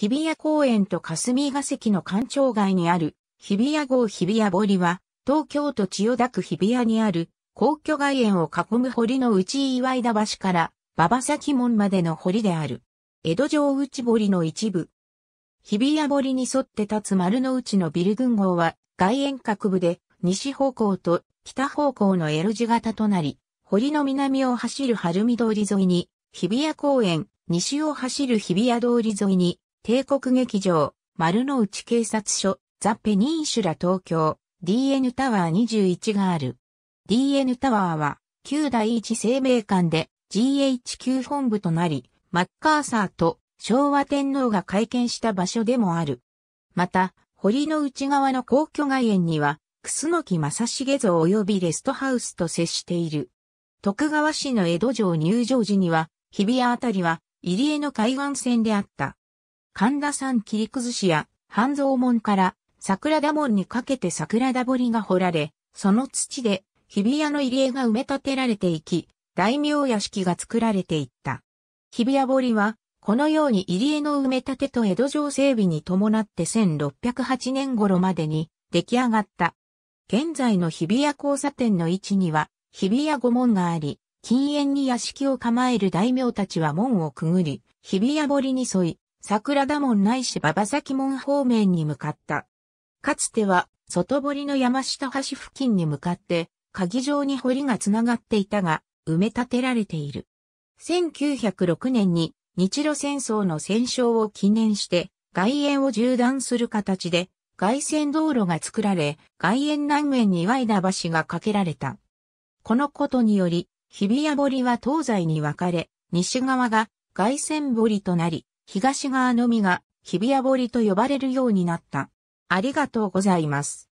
日比谷公園と霞が関の官庁街にある日比谷号日比谷堀は東京都千代田区日比谷にある皇居外苑を囲む堀の内岩井田橋から馬場崎門までの堀である。江戸城内堀の一部。日比谷堀に沿って立つ丸の内のビル群号は外苑各部で西方向と北方向の L 字型となり、堀の南を走る晴海通り沿いに日比谷公園、西を走る日比谷通り沿いに帝国劇場、丸の内警察署、ザ・ペニンシュラ東京、DN タワー21がある。DN タワーは、旧第一生命館で GHQ 本部となり、マッカーサーと昭和天皇が会見した場所でもある。また、堀の内側の皇居外苑には、楠木正重像及びレストハウスと接している。徳川市の江戸城入城時には、日比谷あたりは入江の海岸線であった。神田山切り崩しや半蔵門から桜田門にかけて桜田堀が掘られ、その土で日比谷の入り江が埋め立てられていき、大名屋敷が作られていった。日比谷堀は、このように入り江の埋め立てと江戸城整備に伴って1608年頃までに出来上がった。現在の日比谷交差点の位置には日比谷御門があり、禁煙に屋敷を構える大名たちは門をくぐり、日比谷堀に沿い、桜田門ないし馬場崎門方面に向かった。かつては、外堀の山下橋付近に向かって、鍵状に堀がつながっていたが、埋め立てられている。1906年に日露戦争の戦勝を記念して、外苑を縦断する形で、外線道路が作られ、外苑南面にワイダ橋が架けられた。このことにより、日比谷堀は東西に分かれ、西側が外線堀となり、東側のみが日比谷堀と呼ばれるようになった。ありがとうございます。